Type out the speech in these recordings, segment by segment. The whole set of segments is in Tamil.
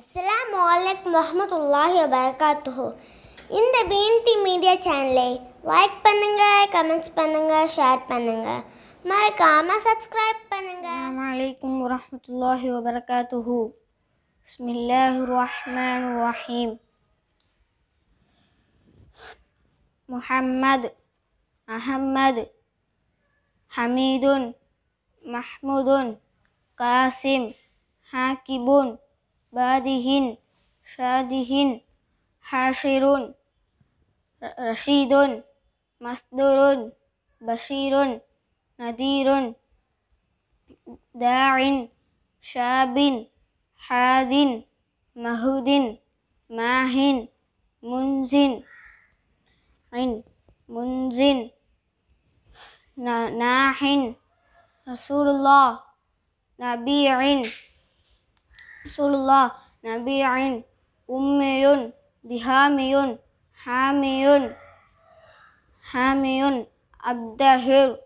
அஸ்லாம் வலைக்கம் வரமத்துல்லாஹி வபரகாத்துஹோ இந்த பிஎன்டி மீடியா சேனலை லைக் பண்ணுங்கள் கமெண்ட்ஸ் பண்ணுங்கள் ஷேர் பண்ணுங்கள் மறக்காமல் சப்ஸ்கிரைப் பண்ணுங்கள் வலைக்கம் வரமத்துல்லாஹி வபரகாத்துஹு பிஸ்மில்லாஹி Rahman Rahim Muhammad அஹம்மது Hameedun மஹ்முதுன் Kasim ஹாக்கிபுன் بادهن شادهن حاشر رشيد مصدر بشير نذير داع شاب حاد مهد ماهن منز منز ناح رسول الله نبيع Rasulullah Nabi'in Ummiyun Dihamiyun Hamiyun Hamiyun Abdahir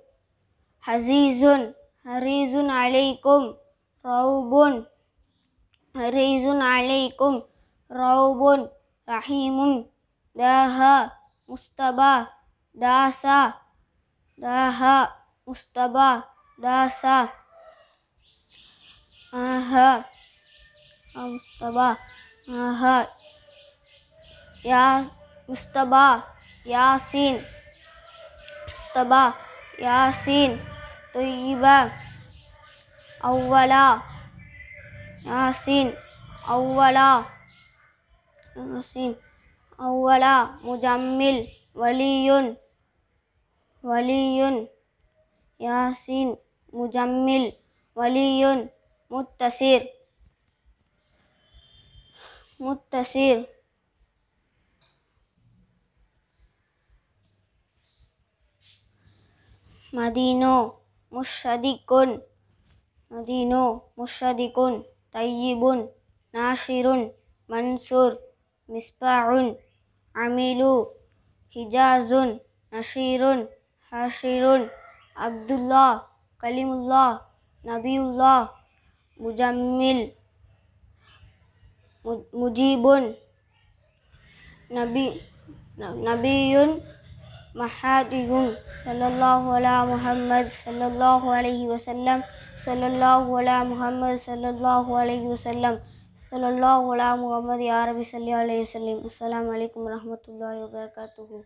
Hazizun Harizun Alaikum Raubun Harizun Alaikum Raubun Rahimun Daha Mustaba Dasa Daha Mustaba Dasa Aha Mustafa ஆஹா யா முஸ்தபா யாசீன் முஸ்தபா யாசீன் தொய்யிபா அவ்வளா யாசின் அவ்வளா யாசின் அவ்வளா முஜம்மில் வலியுன் வலியுன் யாசின் முஜம்மில் வலியுன் முத்தசீர் متسير مدينو مشتدق مدينو مشتدق طيب ناصر منصور مصباح عميل حجاز نشير حشير عبد الله كلم الله نبي الله مجمل முஜீபுன் நபி நபியுன் மஹாதியுன் சல்லல்லாஹு அலா முஹம்மது சல்லல்லாஹு அலஹி வசல்லம் சல்லல்லாஹு அலா முஹம்மது சல்லல்லாஹு அலஹி வசல்லம் சல்லல்லாஹு அலா முகமது யாரபி சல்லி அலி வசல்லம் அஸ்லாம் வலைக்கம் வரமத்துல்லாஹி வபர்காத்துஹூ